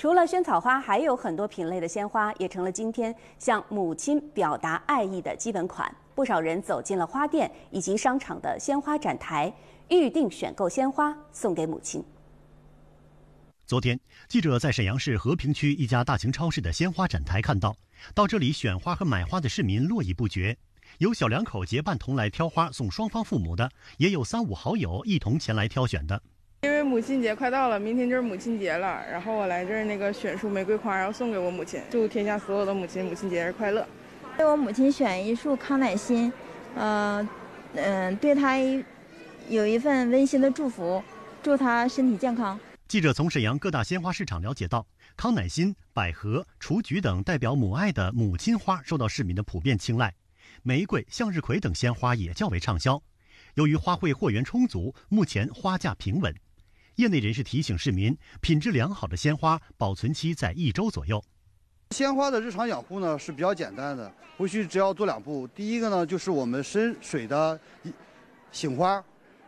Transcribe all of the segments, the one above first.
除了萱草花，还有很多品类的鲜花也成了今天向母亲表达爱意的基本款。不少人走进了花店以及商场的鲜花展台，预定选购鲜花送给母亲。昨天，记者在沈阳市和平区一家大型超市的鲜花展台看到，到这里选花和买花的市民络绎不绝，有小两口结伴同来挑花送双方父母的，也有三五好友一同前来挑选的。因为母亲节快到了，明天就是母亲节了。然后我来这儿那个选束玫瑰花，要送给我母亲。祝天下所有的母亲母亲节日快乐！为我母亲选一束康乃馨，呃，嗯，对她有一份温馨的祝福，祝她身体健康。记者从沈阳各大鲜花市场了解到，康乃馨、百合、雏菊等代表母爱的母亲花受到市民的普遍青睐，玫瑰、向日葵等鲜花也较为畅销。由于花卉货源充足，目前花价平稳。业内人士提醒市民，品质良好的鲜花保存期在一周左右。鲜花的日常养护呢是比较简单的，无需只要做两步。第一个呢就是我们深水的醒花，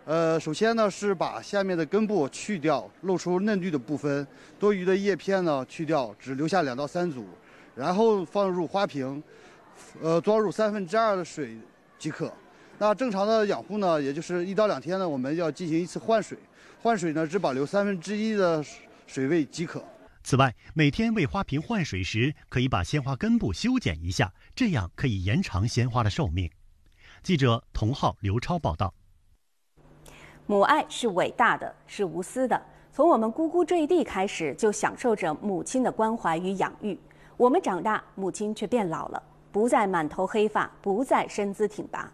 呃，首先呢是把下面的根部去掉，露出嫩绿的部分，多余的叶片呢去掉，只留下两到三组，然后放入花瓶，呃，装入三分之二的水即可。那正常的养护呢，也就是一到两天呢，我们要进行一次换水。换水呢，只保留三分之一的水位即可。此外，每天为花瓶换水时，可以把鲜花根部修剪一下，这样可以延长鲜花的寿命。记者童浩、刘超报道。母爱是伟大的，是无私的。从我们咕咕坠地开始，就享受着母亲的关怀与养育。我们长大，母亲却变老了，不再满头黑发，不再身姿挺拔。